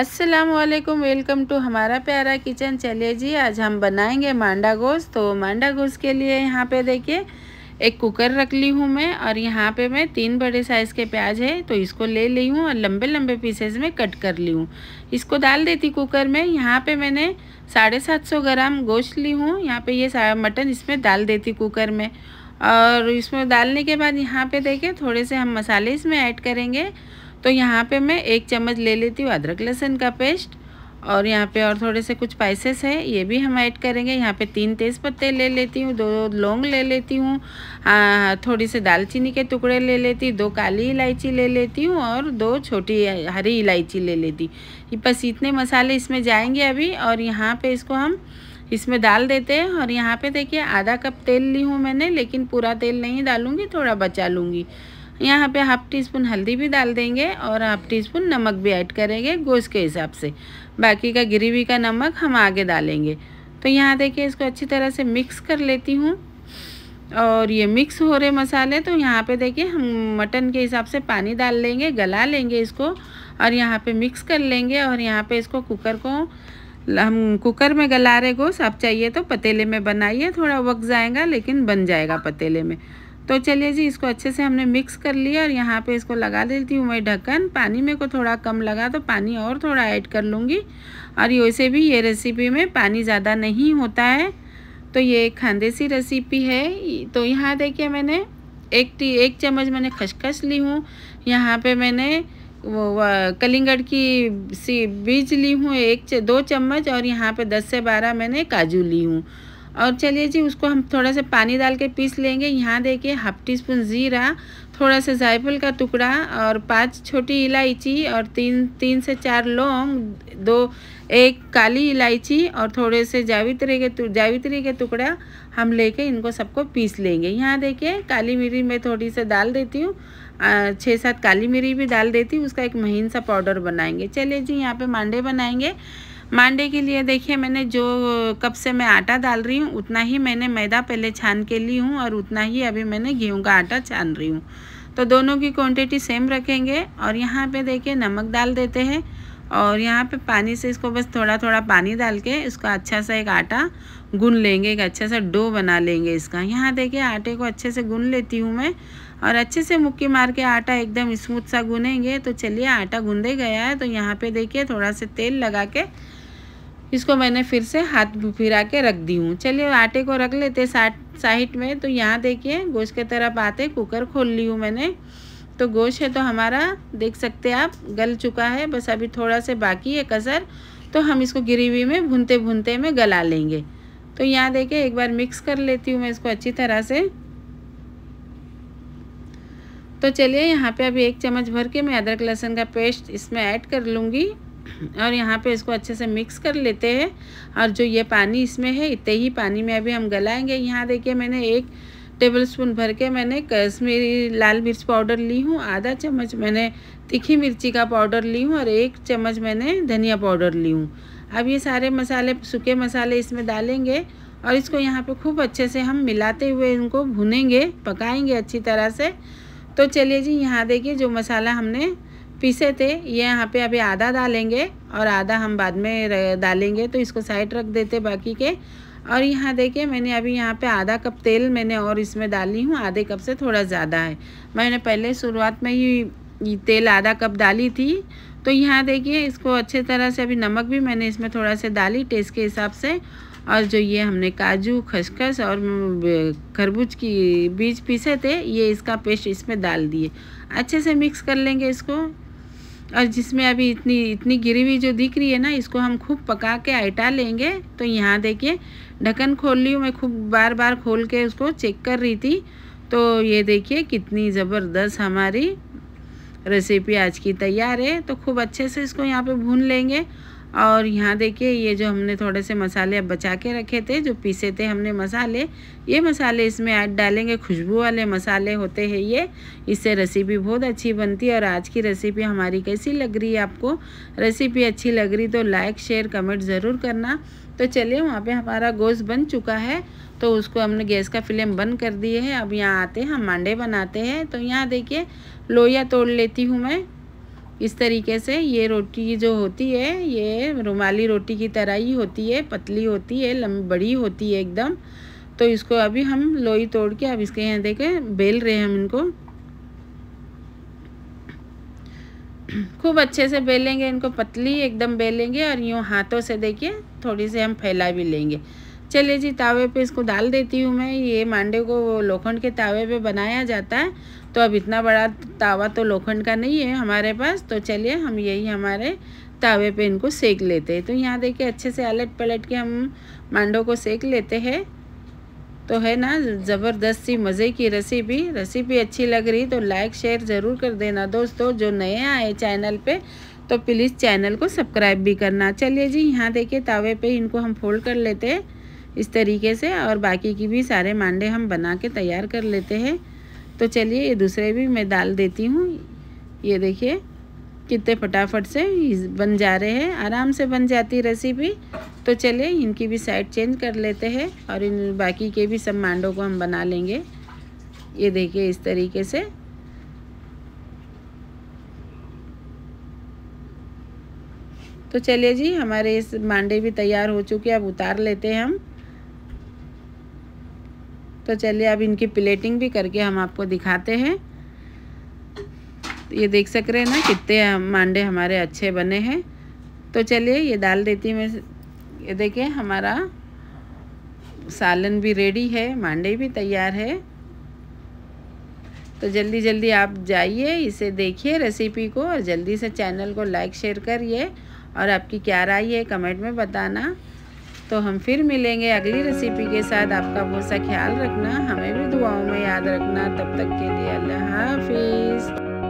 अस्सलाम वालेकुम welcome to हमारा प्यारा किचन चलिए जी आज हम बनाएंगे मांडा गोश्त तो मांडा गोश्त के लिए यहाँ पे देखिए एक कुकर रख ली हूँ मैं और यहाँ पे मैं तीन बड़े साइज़ के प्याज है तो इसको ले ली हूँ और लंबे लंबे पीसेस में कट कर ली हूँ इसको डाल देती कुकर में यहाँ पे मैंने साढ़े सात सौ ग्राम गोश्त ली हूँ यहाँ पे ये मटन इसमें डाल देती कुकर में और इसमें डालने के बाद यहाँ पे देखे थोड़े से हम मसाले इसमें ऐड करेंगे तो यहाँ पे मैं एक चम्मच ले लेती हूँ अदरक लहसुन का पेस्ट और यहाँ पे और थोड़े से कुछ स्पाइसेस है ये भी हम ऐड करेंगे यहाँ पे तीन तेज़ पत्ते ले लेती हूँ दो लौंग ले लेती हूँ थोड़ी से दालचीनी के टुकड़े ले लेती हूँ दो काली इलायची ले लेती हूँ और दो छोटी हरी इलायची ले लेती ये बस इतने मसाले इसमें जाएंगे अभी और यहाँ पर इसको हम इसमें डाल देते हैं और यहाँ पर देखिए आधा कप तेल ली हूँ मैंने लेकिन पूरा तेल नहीं डालूँगी थोड़ा बचा लूँगी यहाँ पे हाफ़ टी स्पून हल्दी भी डाल देंगे और हाफ़ टी स्पून नमक भी ऐड करेंगे गोश्त के हिसाब से बाकी का ग्रेवी का नमक हम आगे डालेंगे तो यहाँ देखिए इसको अच्छी तरह से मिक्स कर लेती हूँ और ये मिक्स हो रहे मसाले तो यहाँ पे देखिए हम मटन के हिसाब से पानी डाल लेंगे गला लेंगे इसको और यहाँ पे मिक्स कर लेंगे और यहाँ पे इसको कुकर को हम कुकर में गला रहे गोश्त आप चाहिए तो पतीले में बनाइए थोड़ा वक्त जाएगा लेकिन बन जाएगा पतीले में तो चलिए जी इसको अच्छे से हमने मिक्स कर लिया और यहाँ पे इसको लगा देती हूँ मैं ढक्कन पानी मेरे को थोड़ा कम लगा तो पानी और थोड़ा ऐड कर लूँगी और वैसे भी ये रेसिपी में पानी ज़्यादा नहीं होता है तो ये खानदेसी रेसिपी है तो यहाँ देखिए मैंने एक टी एक चम्मच मैंने खसखस ली हूँ यहाँ पे मैंने वो कलिंगड़ की सी बीज ली हूँ एक च, दो चम्मच और यहाँ पर दस से बारह मैंने काजू ली हूँ और चलिए जी उसको हम थोड़ा सा पानी डाल के पीस लेंगे यहाँ देखिए हाफ टी स्पून ज़ीरा थोड़ा सा जायफल का टुकड़ा और पांच छोटी इलायची और तीन तीन से चार लौंग दो एक काली इलायची और थोड़े से जावित्री के जावित्री के टुकड़ा हम लेके इनको सबको पीस लेंगे यहाँ देखिए काली मिरी मैं थोड़ी सी डाल देती हूँ छः सात काली मिरी भी डाल देती हूँ उसका एक महीन सा पाउडर बनाएंगे चलिए जी यहाँ पे मांडे बनाएंगे मांडे के लिए देखिए मैंने जो कप से मैं आटा डाल रही हूँ उतना ही मैंने मैदा पहले छान के ली हूँ और उतना ही अभी मैंने गेहूँ का आटा छान रही हूँ तो दोनों की क्वांटिटी सेम रखेंगे और यहाँ पे देखिए नमक डाल देते हैं और यहाँ पे पानी से इसको बस थोड़ा थोड़ा पानी डाल के इसका अच्छा सा एक आटा गुन लेंगे एक अच्छा सा डो बना लेंगे इसका यहाँ देखिए आटे को अच्छे से गुन लेती हूँ मैं और अच्छे से मुक्की मार के आटा एकदम स्मूथ सा गुनेंगे तो चलिए आटा गूंदे गया है तो यहाँ पे देखिए थोड़ा सा तेल लगा के इसको मैंने फिर से हाथ फिरा के रख दी हूँ चलिए आटे को रख लेते साइड साइड में तो यहाँ देखिए गोश्त की तरफ आते कुकर खोल ली हूँ मैंने तो गोश्त है तो हमारा देख सकते आप गल चुका है बस अभी थोड़ा से बाकी है कसर तो हम इसको ग्रेवी में भूनते भूनते में गला लेंगे तो यहाँ देखिए एक बार मिक्स कर लेती हूँ मैं इसको अच्छी तरह से तो चलिए यहाँ पे अभी एक चम्मच भर के मैं अदरक लहसुन का पेस्ट इसमें ऐड कर लूँगी और यहाँ पे इसको अच्छे से मिक्स कर लेते हैं और जो ये पानी इसमें है इतने ही पानी में अभी हम गलाएंगे यहाँ देखिए मैंने एक टेबल स्पून भर के मैंने कश्मीरी लाल मिर्च पाउडर ली हूँ आधा चम्मच मैंने तीखी मिर्ची का पाउडर ली हूँ और एक चम्मच मैंने धनिया पाउडर ली हूँ अब ये सारे मसाले सूखे मसाले इसमें डालेंगे और इसको यहाँ पे खूब अच्छे से हम मिलाते हुए इनको भुनेंगे पकाएंगे अच्छी तरह से तो चलिए जी यहाँ देखिए जो मसाला हमने पीसे थे ये यहाँ पे अभी आधा डालेंगे और आधा हम बाद में डालेंगे तो इसको साइड रख देते बाकी के और यहाँ देखिए मैंने अभी यहाँ पे आधा कप तेल मैंने और इसमें डाली हूँ आधे कप से थोड़ा ज़्यादा है मैंने पहले शुरुआत में ही तेल आधा कप डाली थी तो यहाँ देखिए इसको अच्छे तरह से अभी नमक भी मैंने इसमें थोड़ा सा डाली टेस्ट के हिसाब से और जो ये हमने काजू खसखस और खरबूज की बीज पीसे थे ये इसका पेस्ट इसमें डाल दिए अच्छे से मिक्स कर लेंगे इसको और जिसमें अभी इतनी इतनी गिरी हुई जो दिख रही है ना इसको हम खूब पका के आटा लेंगे तो यहाँ देखिए ढक्कन खोल ली मैं खूब बार बार खोल के उसको चेक कर रही थी तो ये देखिए कितनी ज़बरदस्त हमारी रेसिपी आज की तैयार है तो खूब अच्छे से इसको यहाँ पे भून लेंगे और यहाँ देखिए ये जो हमने थोड़े से मसाले अब बचा के रखे थे जो पीसे थे हमने मसाले ये मसाले इसमें ऐड डालेंगे खुशबू वाले मसाले होते हैं ये इससे रेसिपी बहुत अच्छी बनती है और आज की रेसिपी हमारी कैसी लग रही है आपको रेसिपी अच्छी लग रही तो लाइक शेयर कमेंट ज़रूर करना तो चलिए वहाँ पे हमारा गोश्त बन चुका है तो उसको हमने गैस का फ्लेम बंद कर दिए है अब यहाँ आते हैं हम मांडे बनाते हैं तो यहाँ देखिए लोहिया तोड़ लेती हूँ मैं इस तरीके से ये रोटी जो होती है ये रुमाली रोटी की तरह ही होती है पतली होती है लम बड़ी होती है एकदम तो इसको अभी हम लोई तोड़ के अब इसके यहाँ देखे बेल रहे हैं हम इनको खूब अच्छे से बेलेंगे इनको पतली एकदम बेलेंगे और यूँ हाथों से देखिए थोड़ी से हम फैला भी लेंगे चलिए जी तावे पे इसको डाल देती हूँ मैं ये मांडे को लोखंड के तावे पे बनाया जाता है तो अब इतना बड़ा तावा तो लोखंड का नहीं है हमारे पास तो चलिए हम यही हमारे तावे पे इनको सेक लेते हैं तो यहाँ देखिए अच्छे से अलट पलट के हम मांडों को सेक लेते हैं तो है ना ज़बरदस्त सी मज़े की रेसिपी रेसिपी अच्छी लग रही तो लाइक शेयर ज़रूर कर देना दोस्तों जो नए आए चैनल पे तो प्लीज़ चैनल को सब्सक्राइब भी करना चलिए जी यहाँ देखिए तावे पे इनको हम फोल्ड कर लेते हैं इस तरीके से और बाकी की भी सारे मांडे हम बना के तैयार कर लेते हैं तो चलिए ये दूसरे भी मैं डाल देती हूँ ये देखिए कितने फटाफट से बन जा रहे हैं आराम से बन जाती रेसिपी तो चलिए इनकी भी साइड चेंज कर लेते हैं और इन बाकी के भी सब मांडों को हम बना लेंगे ये देखिए इस तरीके से तो चलिए जी हमारे इस मांडे भी तैयार हो चुके अब उतार लेते हैं हम तो चलिए अब इनकी प्लेटिंग भी करके हम आपको दिखाते हैं ये देख सक रहे हैं ना कितने मांडे हमारे अच्छे बने हैं तो चलिए ये डाल देती मैं ये देखें हमारा सालन भी रेडी है मांडे भी तैयार है तो जल्दी जल्दी आप जाइए इसे देखिए रेसिपी को और जल्दी से चैनल को लाइक शेयर करिए और आपकी क्या राय है कमेंट में बताना तो हम फिर मिलेंगे अगली रेसिपी के साथ आपका बहुत सा ख्याल रखना हमें भी दुआओं में याद रखना तब तक के लिए अल्लाह हाफिज़